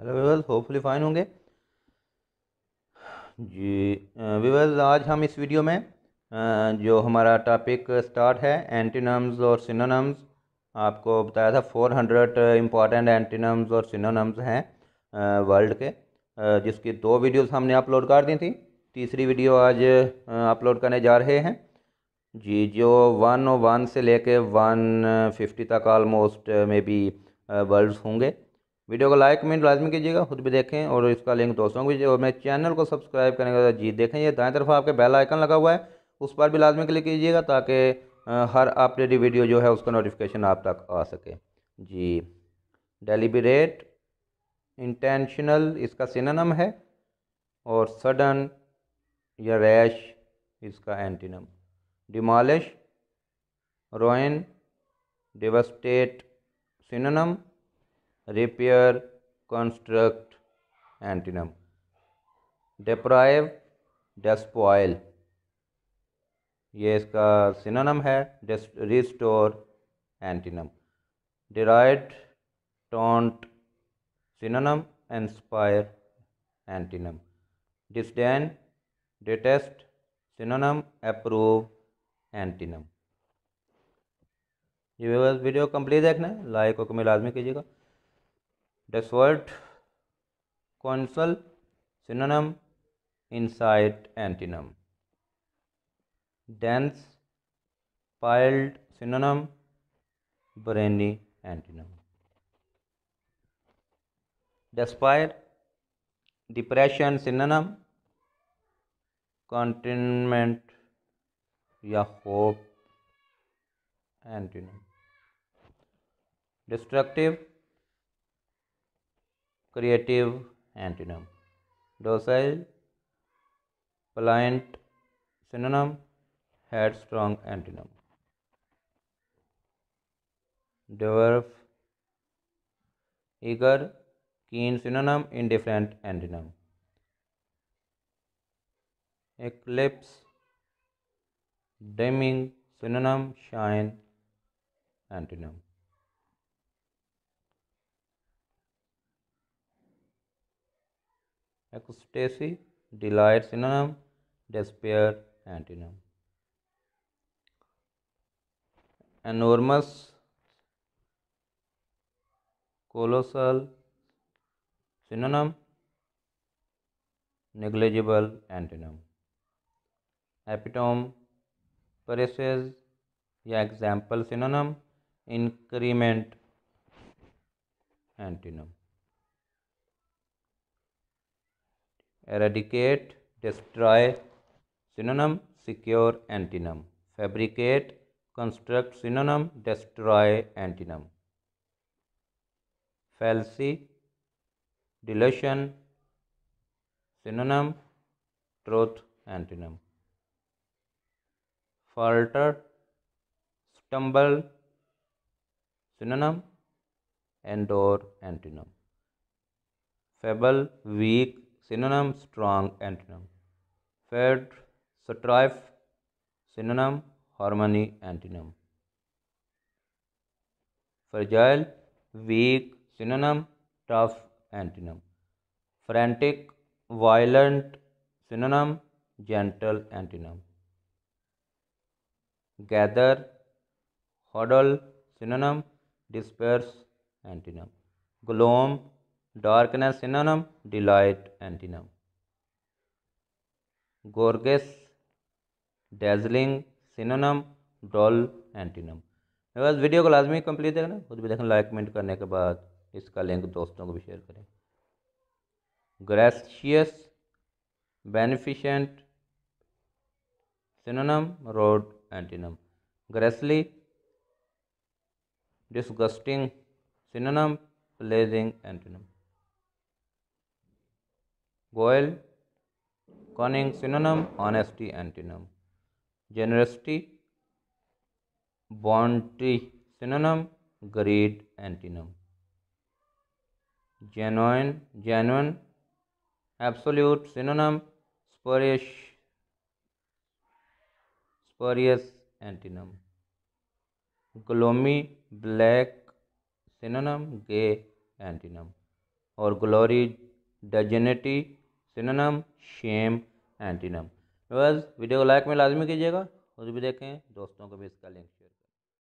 Hello viewers hopefully fine होंगे जी viewers आज हम इस वीडियो में जो हमारा टॉपिक स्टार्ट है एंटीनम्स और सिनोनम्स आपको बताया था फोर हंड्रेड इम्पॉर्टेंट एंटीनम्स और सिनोनम्स हैं वर्ल्ड के जिसकी दो वीडियोस हमने अपलोड कर दी थी तीसरी वीडियो आज अपलोड करने जा रहे हैं जी जो वन वन oh से लेके वन फिफ्टी तक आलमोस्ट मे बी वर्ल्ड होंगे वीडियो को लाइक कमेंट लाजमी कीजिएगा खुद भी देखें और इसका लिंक दोस्तों को भी और मेरे चैनल को सब्सक्राइब करने का जी देखें ये दाएँ तरफ आपके बेल आइकन लगा हुआ है उस पर भी लाजमी क्लिक कीजिएगा ताकि हर अपडेटेड वीडियो जो है उसका नोटिफिकेशन आप तक आ सके जी डेलीबरेट इंटेंशनल इसका सिनानम है और सडन या रैश इसका antonym demolish ruin devastate synonym repair, construct, antonym. Deprive, despoil. ये इसका सिनोनम है restore antonym deride taunt synonym inspire antonym disdain detest synonym approve antonym ये वीडियो कंप्लीट देखना है लाइक और कमेंट लाजमी कीजिएगा Desert, console synonym inside antonym. Dense piled synonym brainy antonym. Despair depression synonym contentment या hope, antinom Destructive creative antonym docile pliant synonym headstrong antonym dwarf eager keen synonym indifferent antonym eclipse dimming synonym shine antonym ecstasy, delight synonym, despair antonym. Enormous, colossal synonym, negligible antonym. Epitome, parishes, या example synonym, increment antonym. eradicate, destroy, synonym, secure, antonym, fabricate, construct, synonym, destroy, antonym, falsy, delusion, synonym, truth, antonym, falter, stumble, synonym, endure. antonym, fable, weak, synonym strong antonym fed strife synonym harmony antonym fragile weak synonym tough antonym frantic violent synonym gentle antonym gather huddle synonym disperse antonym gloom darkness synonym delight antonym gorgeous dazzling synonym dull antonym मेरे पास video को लाजमी complete देखना खुद भी देखना like comment करने के बाद इसका लिंक दोस्तों को भी शेयर करें gracious beneficent synonym rude antonym graceless disgusting synonym pleasing antonym guile cunning synonym honesty antonym generosity bounty synonym greed antonym genuine genuine absolute synonym spurious spurious antonym gloomy black synonym gay antonym और glory dignity synonym shame antonym बस video को like में लाजमी कीजिएगा और भी देखें दोस्तों को भी इसका लिंक